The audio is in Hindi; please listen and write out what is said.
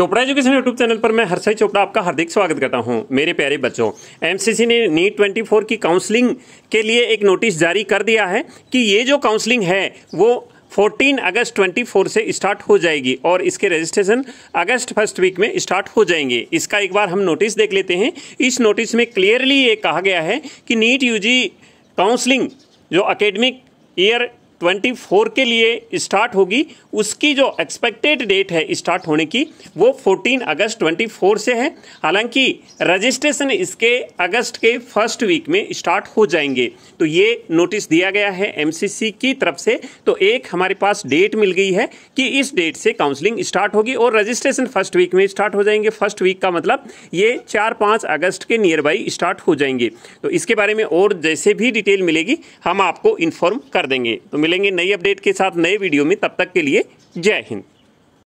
चोपड़ा एजुकेशन यूट्यूब चैनल पर मैं हर्षय चोपड़ा आपका हार्दिक स्वागत करता हूं मेरे प्यारे बच्चों एमसीसी ने नीट फोर e की काउंसलिंग के लिए एक नोटिस जारी कर दिया है कि ये जो काउंसलिंग है वो 14 अगस्त 24 से स्टार्ट हो जाएगी और इसके रजिस्ट्रेशन अगस्त फर्स्ट वीक में स्टार्ट हो जाएंगे इसका एक बार हम नोटिस देख लेते हैं इस नोटिस में क्लियरली ये कहा गया है कि नीट यू काउंसलिंग जो अकेडमिक ईयर 2024 के लिए स्टार्ट होगी उसकी जो एक्सपेक्टेड डेट है स्टार्ट होने की वो 14 अगस्त 24 से है हालांकि रजिस्ट्रेशन इसके अगस्त के फर्स्ट वीक में स्टार्ट हो जाएंगे तो ये नोटिस दिया गया है एमसीसी की तरफ से तो एक हमारे पास डेट मिल गई है कि इस डेट से काउंसलिंग स्टार्ट होगी और रजिस्ट्रेशन फर्स्ट वीक में स्टार्ट हो जाएंगे फर्स्ट वीक का मतलब ये चार पाँच अगस्त के नियर बाई स्टार्ट हो जाएंगे तो इसके बारे में और जैसे भी डिटेल मिलेगी हम आपको इन्फॉर्म कर देंगे तो मिल मिलेंगे नई अपडेट के साथ नए वीडियो में तब तक के लिए जय हिंद